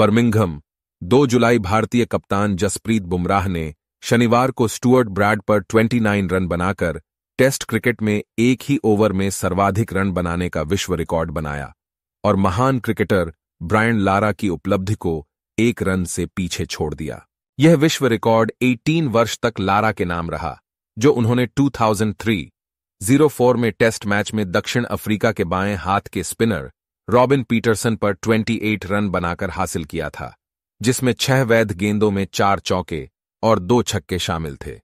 Birmingham 2 जुलाई भारतीय कप्तान जसप्रीत बुमराह ने शनिवार को स्टुअर्ट ब्रैड पर 29 रन बनाकर टेस्ट क्रिकेट में एक ही ओवर में सर्वाधिक रन बनाने का विश्व रिकॉर्ड बनाया और महान क्रिकेटर ब्रायन लारा की उपलब्धि को एक रन से पीछे छोड़ दिया यह विश्व रिकॉर्ड 18 वर्ष तक लारा के नाम रहा जो उन्होंने 2003 04 में टेस्ट मैच में दक्षिण अफ्रीका के बाएं हाथ के स्पिनर रॉबिन पीटरसन पर 28 रन बनाकर हासिल किया था जिसमें छह वैध गेंदों में चार चौके और दो छक्के शामिल थे